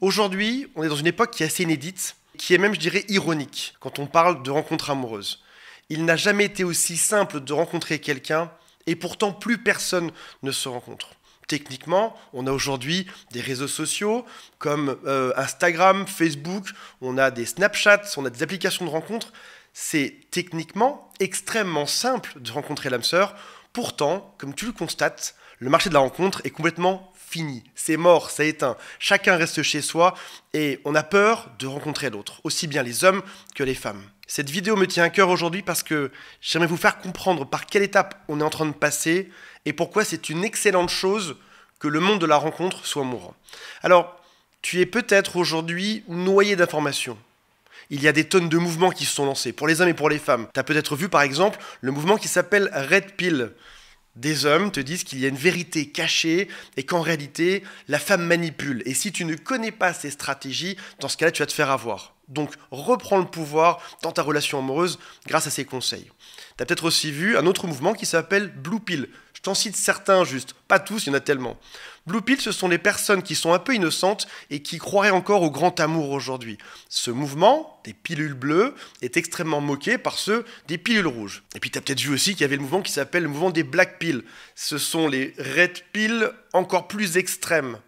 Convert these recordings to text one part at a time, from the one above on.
Aujourd'hui, on est dans une époque qui est assez inédite, qui est même, je dirais, ironique quand on parle de rencontres amoureuses. Il n'a jamais été aussi simple de rencontrer quelqu'un et pourtant plus personne ne se rencontre. Techniquement, on a aujourd'hui des réseaux sociaux comme euh, Instagram, Facebook, on a des Snapchats, on a des applications de rencontres. C'est techniquement extrêmement simple de rencontrer l'âme sœur. Pourtant, comme tu le constates, le marché de la rencontre est complètement fini, c'est mort, c'est éteint. Chacun reste chez soi et on a peur de rencontrer l'autre, aussi bien les hommes que les femmes. Cette vidéo me tient à cœur aujourd'hui parce que j'aimerais vous faire comprendre par quelle étape on est en train de passer et pourquoi c'est une excellente chose que le monde de la rencontre soit mourant. Alors, tu es peut-être aujourd'hui noyé d'informations. Il y a des tonnes de mouvements qui se sont lancés pour les hommes et pour les femmes. Tu as peut-être vu par exemple le mouvement qui s'appelle Red Pill des hommes te disent qu'il y a une vérité cachée et qu'en réalité, la femme manipule. Et si tu ne connais pas ces stratégies, dans ce cas-là, tu vas te faire avoir. Donc reprends le pouvoir dans ta relation amoureuse grâce à ces conseils. Tu as peut-être aussi vu un autre mouvement qui s'appelle Blue Pill. Je t'en cite certains juste, pas tous, il y en a tellement. Blue Pill, ce sont les personnes qui sont un peu innocentes et qui croiraient encore au grand amour aujourd'hui. Ce mouvement des pilules bleues est extrêmement moqué par ceux des pilules rouges. Et puis tu as peut-être vu aussi qu'il y avait le mouvement qui s'appelle le mouvement des Black Pills. Ce sont les Red Pills encore plus extrêmes.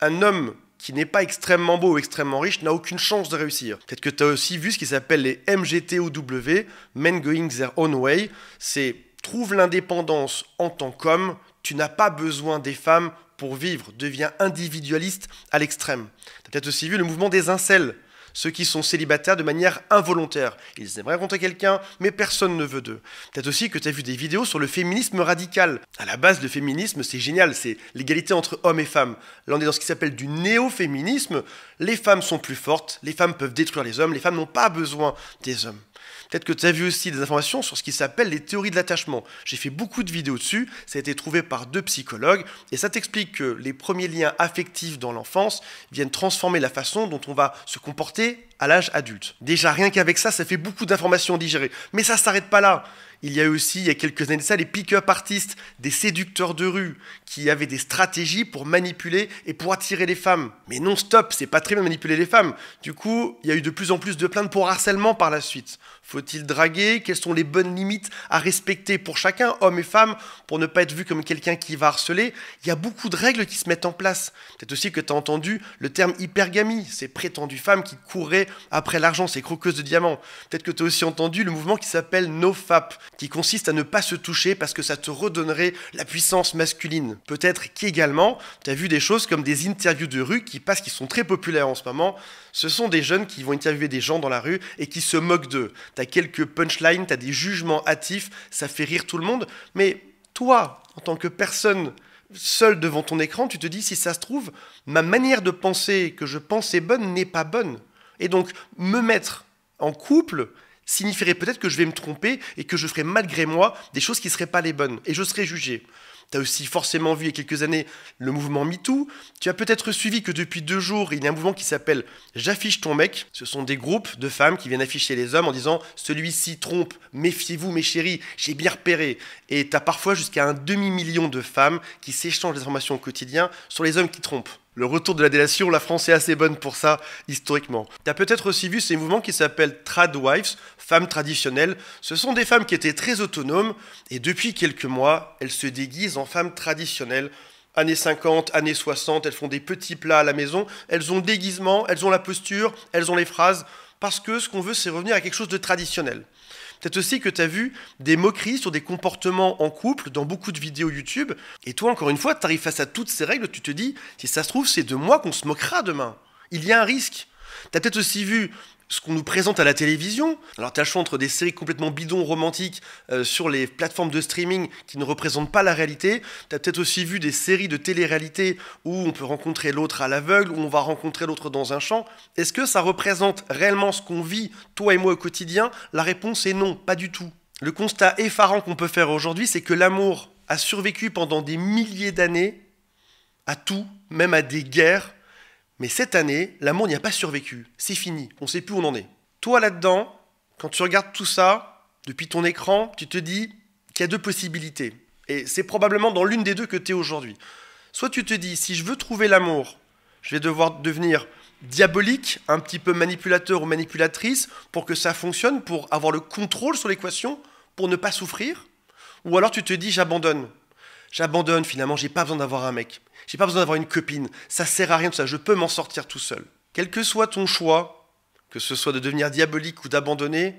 Un homme qui n'est pas extrêmement beau ou extrêmement riche n'a aucune chance de réussir. Peut-être que tu as aussi vu ce qui s'appelle les MGTOW, Men Going Their Own Way. C'est Trouve l'indépendance en tant qu'homme, tu n'as pas besoin des femmes pour vivre, deviens individualiste à l'extrême. Tu as peut-être aussi vu le mouvement des incels, ceux qui sont célibataires de manière involontaire. Ils aimeraient rencontrer quelqu'un, mais personne ne veut d'eux. Peut-être aussi que tu as vu des vidéos sur le féminisme radical. À la base, le féminisme, c'est génial, c'est l'égalité entre hommes et femmes. Là, on est dans ce qui s'appelle du néo-féminisme. Les femmes sont plus fortes, les femmes peuvent détruire les hommes, les femmes n'ont pas besoin des hommes. Peut-être que tu as vu aussi des informations sur ce qui s'appelle les théories de l'attachement. J'ai fait beaucoup de vidéos dessus, ça a été trouvé par deux psychologues, et ça t'explique que les premiers liens affectifs dans l'enfance viennent transformer la façon dont on va se comporter à l'âge adulte. Déjà, rien qu'avec ça, ça fait beaucoup d'informations digérées. Mais ça ne s'arrête pas là. Il y a eu aussi, il y a quelques années de ça, les pick-up artistes, des séducteurs de rue, qui avaient des stratégies pour manipuler et pour attirer les femmes. Mais non, stop, c'est pas très bien manipuler les femmes. Du coup, il y a eu de plus en plus de plaintes pour harcèlement par la suite. Faut-il draguer Quelles sont les bonnes limites à respecter pour chacun, homme et femme, pour ne pas être vu comme quelqu'un qui va harceler Il y a beaucoup de règles qui se mettent en place. Peut-être aussi que tu as entendu le terme hypergamie, ces prétendues femmes qui couraient après l'argent, ces croqueuses de diamants. Peut-être que tu as aussi entendu le mouvement qui s'appelle NoFap, qui consiste à ne pas se toucher parce que ça te redonnerait la puissance masculine. Peut-être qu'également, tu as vu des choses comme des interviews de rue qui passent, qui sont très populaires en ce moment. Ce sont des jeunes qui vont interviewer des gens dans la rue et qui se moquent d'eux t'as quelques punchlines, t'as des jugements hâtifs, ça fait rire tout le monde. Mais toi, en tant que personne seule devant ton écran, tu te dis si ça se trouve, ma manière de penser que je pense est bonne n'est pas bonne. Et donc, me mettre en couple signifierait peut-être que je vais me tromper et que je ferai malgré moi des choses qui ne seraient pas les bonnes. Et je serai jugé. T'as aussi forcément vu il y a quelques années le mouvement MeToo. Tu as peut-être suivi que depuis deux jours, il y a un mouvement qui s'appelle J'affiche ton mec. Ce sont des groupes de femmes qui viennent afficher les hommes en disant Celui-ci trompe, méfiez-vous mes chéris, j'ai bien repéré. Et tu as parfois jusqu'à un demi-million de femmes qui s'échangent des informations au quotidien sur les hommes qui trompent le retour de la délation, la France est assez bonne pour ça historiquement. Tu as peut-être aussi vu ces mouvements qui s'appellent tradwives, femmes traditionnelles. Ce sont des femmes qui étaient très autonomes et depuis quelques mois, elles se déguisent en femmes traditionnelles années 50, années 60, elles font des petits plats à la maison, elles ont le déguisement, elles ont la posture, elles ont les phrases, parce que ce qu'on veut, c'est revenir à quelque chose de traditionnel. Peut-être aussi que tu as vu des moqueries sur des comportements en couple dans beaucoup de vidéos YouTube. Et toi, encore une fois, tu arrives face à toutes ces règles, tu te dis, si ça se trouve, c'est de moi qu'on se moquera demain. Il y a un risque. T'as peut-être aussi vu ce qu'on nous présente à la télévision. Alors t'as le choix entre des séries complètement bidons romantiques euh, sur les plateformes de streaming qui ne représentent pas la réalité. T'as peut-être aussi vu des séries de télé-réalité où on peut rencontrer l'autre à l'aveugle, où on va rencontrer l'autre dans un champ. Est-ce que ça représente réellement ce qu'on vit, toi et moi, au quotidien La réponse est non, pas du tout. Le constat effarant qu'on peut faire aujourd'hui, c'est que l'amour a survécu pendant des milliers d'années à tout, même à des guerres, mais cette année, l'amour n'y a pas survécu. C'est fini. On sait plus où on en est. Toi là-dedans, quand tu regardes tout ça, depuis ton écran, tu te dis qu'il y a deux possibilités. Et c'est probablement dans l'une des deux que tu es aujourd'hui. Soit tu te dis, si je veux trouver l'amour, je vais devoir devenir diabolique, un petit peu manipulateur ou manipulatrice, pour que ça fonctionne, pour avoir le contrôle sur l'équation, pour ne pas souffrir. Ou alors tu te dis, j'abandonne. J'abandonne finalement, j'ai pas besoin d'avoir un mec. J'ai pas besoin d'avoir une copine. Ça sert à rien tout ça, je peux m'en sortir tout seul. Quel que soit ton choix, que ce soit de devenir diabolique ou d'abandonner,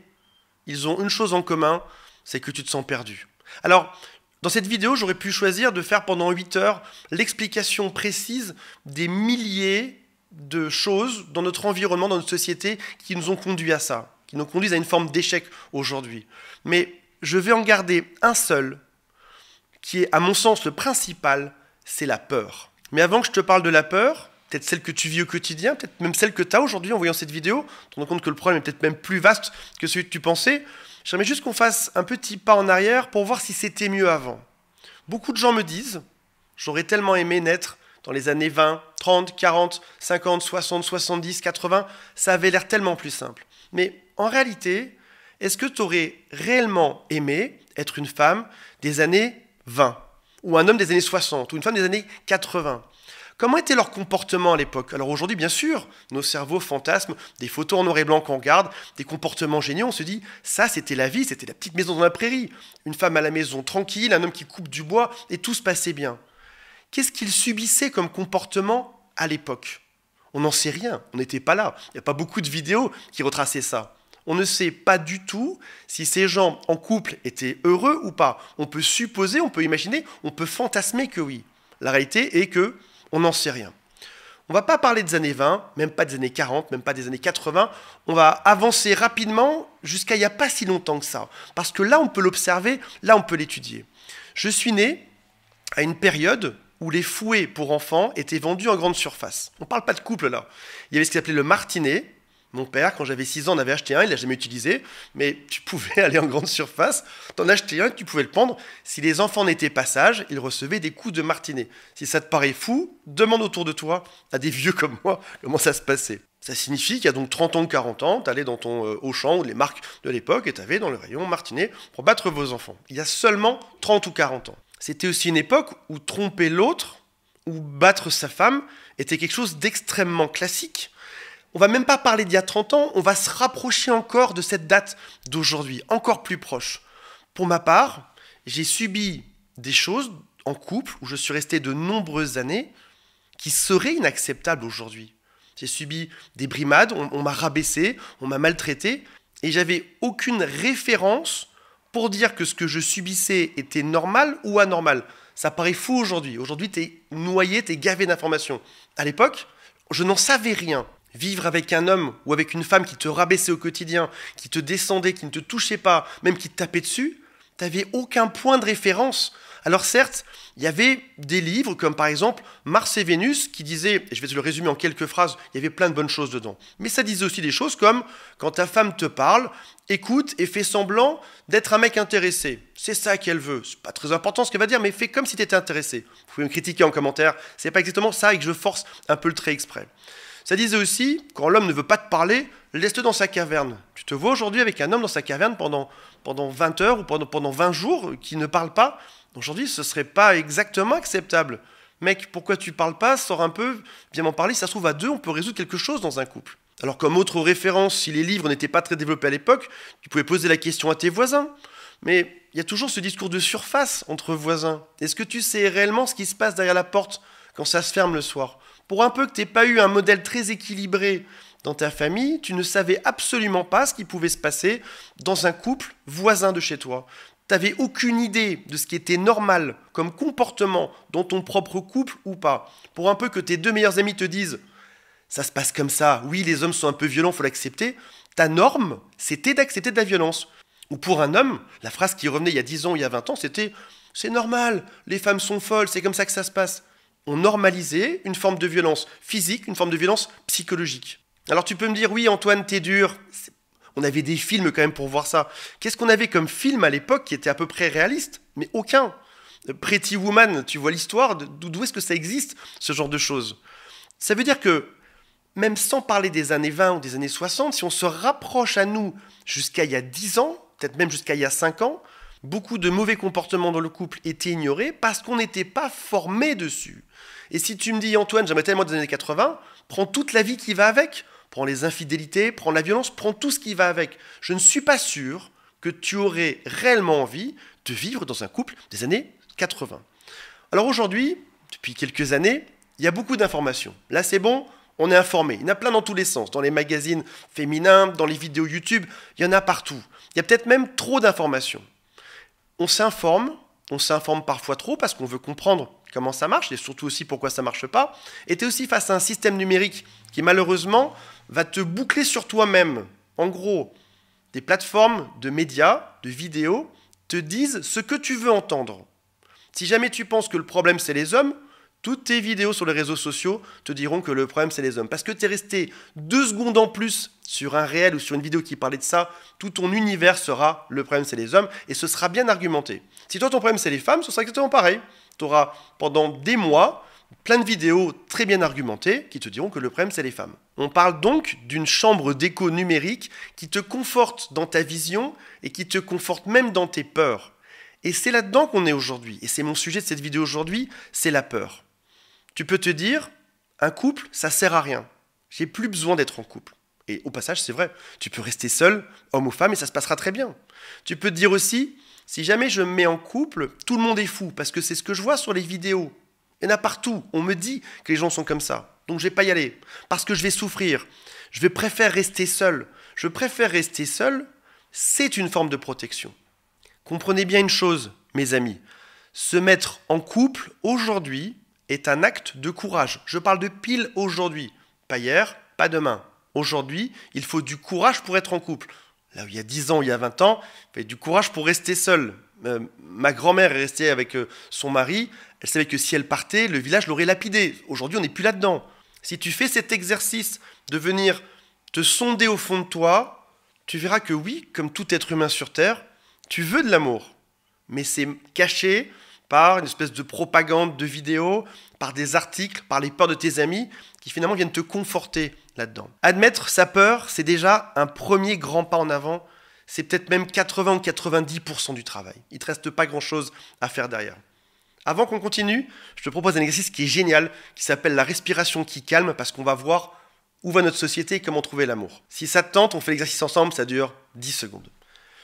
ils ont une chose en commun, c'est que tu te sens perdu. Alors, dans cette vidéo, j'aurais pu choisir de faire pendant 8 heures l'explication précise des milliers de choses dans notre environnement, dans notre société, qui nous ont conduit à ça, qui nous conduisent à une forme d'échec aujourd'hui. Mais je vais en garder un seul qui est à mon sens le principal, c'est la peur. Mais avant que je te parle de la peur, peut-être celle que tu vis au quotidien, peut-être même celle que tu as aujourd'hui en voyant cette vidéo, te rends compte que le problème est peut-être même plus vaste que celui que tu pensais, j'aimerais juste qu'on fasse un petit pas en arrière pour voir si c'était mieux avant. Beaucoup de gens me disent, j'aurais tellement aimé naître dans les années 20, 30, 40, 50, 60, 70, 80, ça avait l'air tellement plus simple. Mais en réalité, est-ce que tu aurais réellement aimé être une femme des années 20, ou un homme des années 60, ou une femme des années 80. Comment était leur comportement à l'époque Alors aujourd'hui, bien sûr, nos cerveaux fantasment des photos en noir et blanc qu'on garde, des comportements géniaux, on se dit, ça c'était la vie, c'était la petite maison dans la prairie, une femme à la maison tranquille, un homme qui coupe du bois, et tout se passait bien. Qu'est-ce qu'ils subissaient comme comportement à l'époque On n'en sait rien, on n'était pas là, il n'y a pas beaucoup de vidéos qui retraçaient ça. On ne sait pas du tout si ces gens en couple étaient heureux ou pas. On peut supposer, on peut imaginer, on peut fantasmer que oui. La réalité est que on n'en sait rien. On va pas parler des années 20, même pas des années 40, même pas des années 80. On va avancer rapidement jusqu'à il n'y a pas si longtemps que ça. Parce que là, on peut l'observer, là, on peut l'étudier. Je suis né à une période où les fouets pour enfants étaient vendus en grande surface. On ne parle pas de couple là. Il y avait ce qui s'appelait le martinet, mon père, quand j'avais 6 ans, en avait acheté un, il l'a jamais utilisé, mais tu pouvais aller en grande surface, t'en acheter un, tu pouvais le prendre. Si les enfants n'étaient pas sages, ils recevaient des coups de martinet. Si ça te paraît fou, demande autour de toi, à des vieux comme moi, comment ça se passait. Ça signifie qu'il y a donc 30 ans ou 40 ans, t'allais dans ton euh, Auchan ou les marques de l'époque et t'avais dans le rayon martinet pour battre vos enfants. Il y a seulement 30 ou 40 ans. C'était aussi une époque où tromper l'autre ou battre sa femme était quelque chose d'extrêmement classique on va même pas parler d'il y a 30 ans, on va se rapprocher encore de cette date d'aujourd'hui, encore plus proche. Pour ma part, j'ai subi des choses en couple où je suis resté de nombreuses années qui seraient inacceptables aujourd'hui. J'ai subi des brimades, on, m'a rabaissé, on m'a maltraité, et j'avais aucune référence pour dire que ce que je subissais était normal ou anormal. Ça paraît fou aujourd'hui. Aujourd'hui, tu es noyé, tu es gavé d'informations. À l'époque, je n'en savais rien. Vivre avec un homme ou avec une femme qui te rabaissait au quotidien, qui te descendait, qui ne te touchait pas, même qui te tapait dessus, t'avais aucun point de référence. Alors certes, il y avait des livres comme par exemple Mars et Vénus qui disaient, et je vais te le résumer en quelques phrases, il y avait plein de bonnes choses dedans. Mais ça disait aussi des choses comme quand ta femme te parle, écoute et fais semblant d'être un mec intéressé. C'est ça qu'elle veut. C'est pas très important ce qu'elle va dire, mais fais comme si tu étais intéressé. Vous pouvez me critiquer en commentaire. n'est pas exactement ça et que je force un peu le trait exprès. Ça disait aussi, quand l'homme ne veut pas te parler, laisse-le dans sa caverne. Tu te vois aujourd'hui avec un homme dans sa caverne pendant, 20 heures ou pendant, 20 jours qui ne parle pas. Aujourd'hui, ce ne serait pas exactement acceptable. Mec, pourquoi tu parles pas Sors un peu, viens m'en parler. ça se trouve, à deux, on peut résoudre quelque chose dans un couple. Alors, comme autre référence, si les livres n'étaient pas très développés à l'époque, tu pouvais poser la question à tes voisins. Mais il y a toujours ce discours de surface entre voisins. Est-ce que tu sais réellement ce qui se passe derrière la porte quand ça se ferme le soir pour un peu que tu n'aies pas eu un modèle très équilibré dans ta famille, tu ne savais absolument pas ce qui pouvait se passer dans un couple voisin de chez toi. Tu n'avais aucune idée de ce qui était normal comme comportement dans ton propre couple ou pas. Pour un peu que tes deux meilleurs amis te disent ça se passe comme ça, oui les hommes sont un peu violents, faut l'accepter, ta norme, c'était d'accepter de la violence. Ou pour un homme, la phrase qui revenait il y a 10 ans, il y a 20 ans, c'était c'est normal, les femmes sont folles, c'est comme ça que ça se passe on normalisait une forme de violence physique, une forme de violence psychologique. Alors tu peux me dire, oui Antoine, t'es dur. On avait des films quand même pour voir ça. Qu'est-ce qu'on avait comme film à l'époque qui était à peu près réaliste Mais aucun. Euh, Pretty Woman, tu vois l'histoire, d'où est-ce que ça existe, ce genre de choses Ça veut dire que, même sans parler des années 20 ou des années 60, si on se rapproche à nous jusqu'à il y a 10 ans, peut-être même jusqu'à il y a 5 ans, Beaucoup de mauvais comportements dans le couple étaient ignorés parce qu'on n'était pas formé dessus. Et si tu me dis, Antoine, j'aimerais tellement des années 80, prends toute la vie qui va avec. Prends les infidélités, prends la violence, prends tout ce qui va avec. Je ne suis pas sûr que tu aurais réellement envie de vivre dans un couple des années 80. Alors aujourd'hui, depuis quelques années, il y a beaucoup d'informations. Là, c'est bon, on est informé. Il y en a plein dans tous les sens, dans les magazines féminins, dans les vidéos YouTube, il y en a partout. Il y a peut-être même trop d'informations on s'informe, on s'informe parfois trop parce qu'on veut comprendre comment ça marche et surtout aussi pourquoi ça marche pas. Et tu es aussi face à un système numérique qui malheureusement va te boucler sur toi-même. En gros, des plateformes de médias, de vidéos te disent ce que tu veux entendre. Si jamais tu penses que le problème c'est les hommes, toutes tes vidéos sur les réseaux sociaux te diront que le problème c'est les hommes. Parce que tu es resté deux secondes en plus sur un réel ou sur une vidéo qui parlait de ça, tout ton univers sera le problème c'est les hommes et ce sera bien argumenté. Si toi ton problème c'est les femmes, ce sera exactement pareil. Tu auras pendant des mois plein de vidéos très bien argumentées qui te diront que le problème c'est les femmes. On parle donc d'une chambre d'écho numérique qui te conforte dans ta vision et qui te conforte même dans tes peurs. Et c'est là-dedans qu'on est aujourd'hui. Et c'est mon sujet de cette vidéo aujourd'hui, c'est la peur. Tu peux te dire, un couple, ça sert à rien. J'ai plus besoin d'être en couple. Et au passage, c'est vrai, tu peux rester seul, homme ou femme, et ça se passera très bien. Tu peux te dire aussi, si jamais je me mets en couple, tout le monde est fou, parce que c'est ce que je vois sur les vidéos. Il y en a partout, on me dit que les gens sont comme ça. Donc je vais pas y aller, parce que je vais souffrir. Je vais préférer rester seul. Je préfère rester seul, c'est une forme de protection. Comprenez bien une chose, mes amis. Se mettre en couple aujourd'hui, est un acte de courage. Je parle de pile aujourd'hui, pas hier, pas demain. Aujourd'hui, il faut du courage pour être en couple. Là où il y a 10 ans, il y a 20 ans, il fallait du courage pour rester seul. Euh, ma grand-mère est restée avec euh, son mari, elle savait que si elle partait, le village l'aurait lapidé. Aujourd'hui, on n'est plus là-dedans. Si tu fais cet exercice de venir te sonder au fond de toi, tu verras que oui, comme tout être humain sur Terre, tu veux de l'amour. Mais c'est caché, par une espèce de propagande de vidéos, par des articles, par les peurs de tes amis, qui finalement viennent te conforter là-dedans. Admettre sa peur, c'est déjà un premier grand pas en avant. C'est peut-être même 80 ou 90% du travail. Il ne te reste pas grand-chose à faire derrière. Avant qu'on continue, je te propose un exercice qui est génial, qui s'appelle la respiration qui calme, parce qu'on va voir où va notre société et comment trouver l'amour. Si ça te tente, on fait l'exercice ensemble, ça dure 10 secondes.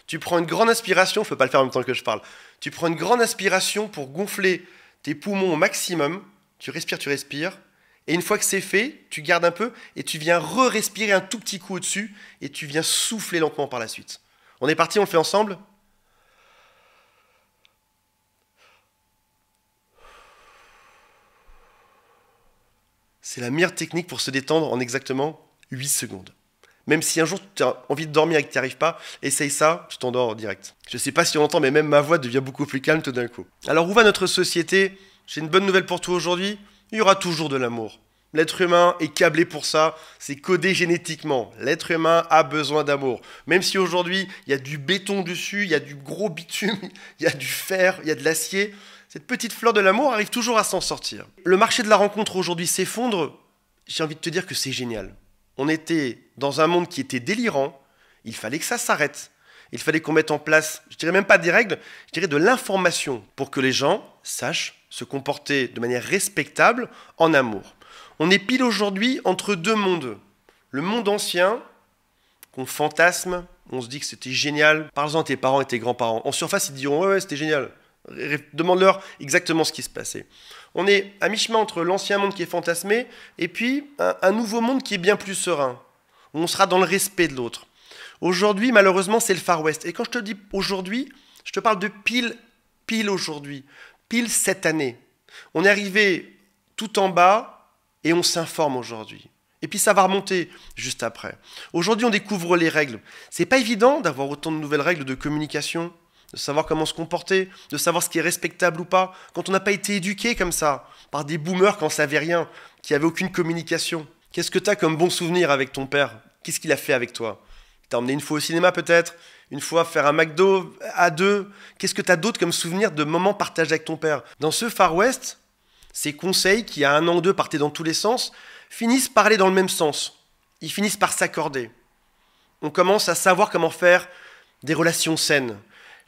Tu prends une grande inspiration, on ne peut pas le faire en même temps que je parle. Tu prends une grande inspiration pour gonfler tes poumons au maximum. Tu respires, tu respires. Et une fois que c'est fait, tu gardes un peu et tu viens re-respirer un tout petit coup au-dessus et tu viens souffler lentement par la suite. On est parti, on le fait ensemble C'est la meilleure technique pour se détendre en exactement 8 secondes. Même si un jour tu as envie de dormir et que tu n'y arrives pas, essaye ça, tu t'endors direct. Je ne sais pas si on entend, mais même ma voix devient beaucoup plus calme tout d'un coup. Alors où va notre société J'ai une bonne nouvelle pour toi aujourd'hui. Il y aura toujours de l'amour. L'être humain est câblé pour ça, c'est codé génétiquement. L'être humain a besoin d'amour. Même si aujourd'hui il y a du béton dessus, il y a du gros bitume, il y a du fer, il y a de l'acier, cette petite fleur de l'amour arrive toujours à s'en sortir. Le marché de la rencontre aujourd'hui s'effondre, j'ai envie de te dire que c'est génial on était dans un monde qui était délirant, il fallait que ça s'arrête. Il fallait qu'on mette en place, je dirais même pas des règles, je dirais de l'information pour que les gens sachent se comporter de manière respectable en amour. On est pile aujourd'hui entre deux mondes. Le monde ancien, qu'on fantasme, on se dit que c'était génial. parles en à tes parents et tes grands-parents. En surface, ils diront Ouais, ouais, c'était génial. Demande-leur exactement ce qui se passait on est à mi-chemin entre l'ancien monde qui est fantasmé et puis un, nouveau monde qui est bien plus serein, où on sera dans le respect de l'autre. Aujourd'hui, malheureusement, c'est le Far West. Et quand je te dis aujourd'hui, je te parle de pile, pile aujourd'hui, pile cette année. On est arrivé tout en bas et on s'informe aujourd'hui. Et puis ça va remonter juste après. Aujourd'hui, on découvre les règles. C'est pas évident d'avoir autant de nouvelles règles de communication de savoir comment se comporter, de savoir ce qui est respectable ou pas, quand on n'a pas été éduqué comme ça, par des boomers qui n'en savaient rien, qui n'avaient aucune communication. Qu'est-ce que tu as comme bon souvenir avec ton père Qu'est-ce qu'il a fait avec toi T'as emmené une fois au cinéma peut-être, une fois faire un McDo à deux. Qu'est-ce que tu as d'autre comme souvenir de moments partagés avec ton père Dans ce Far West, ces conseils qui à un an ou deux partaient dans tous les sens finissent par aller dans le même sens. Ils finissent par s'accorder. On commence à savoir comment faire des relations saines,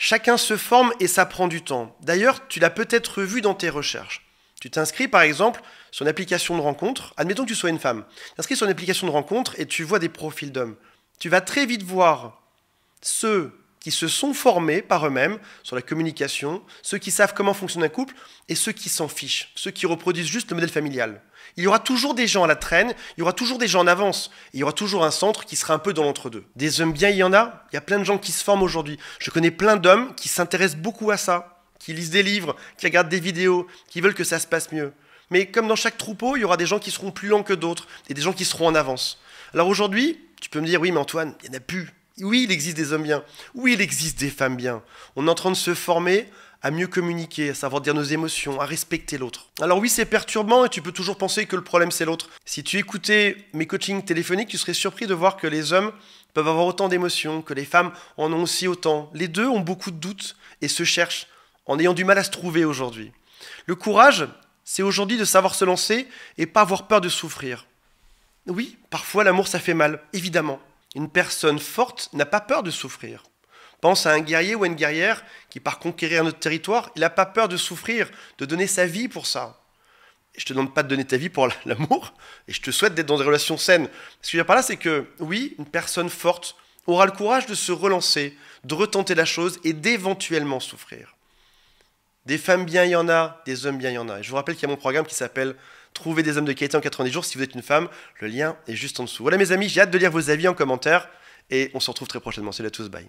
Chacun se forme et ça prend du temps. D'ailleurs, tu l'as peut-être vu dans tes recherches. Tu t'inscris par exemple sur une application de rencontre, admettons que tu sois une femme, tu t'inscris sur une application de rencontre et tu vois des profils d'hommes. Tu vas très vite voir ceux qui se sont formés par eux-mêmes sur la communication, ceux qui savent comment fonctionne un couple et ceux qui s'en fichent, ceux qui reproduisent juste le modèle familial. Il y aura toujours des gens à la traîne, il y aura toujours des gens en avance, et il y aura toujours un centre qui sera un peu dans l'entre-deux. Des hommes bien, il y en a, il y a plein de gens qui se forment aujourd'hui. Je connais plein d'hommes qui s'intéressent beaucoup à ça, qui lisent des livres, qui regardent des vidéos, qui veulent que ça se passe mieux. Mais comme dans chaque troupeau, il y aura des gens qui seront plus lents que d'autres, et des gens qui seront en avance. Alors aujourd'hui, tu peux me dire, oui mais Antoine, il n'y en a plus, oui, il existe des hommes bien. Oui, il existe des femmes bien. On est en train de se former à mieux communiquer, à savoir dire nos émotions, à respecter l'autre. Alors oui, c'est perturbant et tu peux toujours penser que le problème c'est l'autre. Si tu écoutais mes coachings téléphoniques, tu serais surpris de voir que les hommes peuvent avoir autant d'émotions, que les femmes en ont aussi autant. Les deux ont beaucoup de doutes et se cherchent en ayant du mal à se trouver aujourd'hui. Le courage, c'est aujourd'hui de savoir se lancer et pas avoir peur de souffrir. Oui, parfois l'amour ça fait mal, évidemment. Une personne forte n'a pas peur de souffrir. Pense à un guerrier ou à une guerrière qui par conquérir notre territoire, il n'a pas peur de souffrir, de donner sa vie pour ça. Je je te demande pas de donner ta vie pour l'amour, et je te souhaite d'être dans des relations saines. Ce que je veux dire par là, c'est que oui, une personne forte aura le courage de se relancer, de retenter la chose et d'éventuellement souffrir. Des femmes bien, il y en a, des hommes bien, il y en a. je vous rappelle qu'il y a mon programme qui s'appelle Trouvez des hommes de qualité en 90 jours si vous êtes une femme. Le lien est juste en dessous. Voilà mes amis, j'ai hâte de lire vos avis en commentaire et on se retrouve très prochainement. Salut à tous, bye.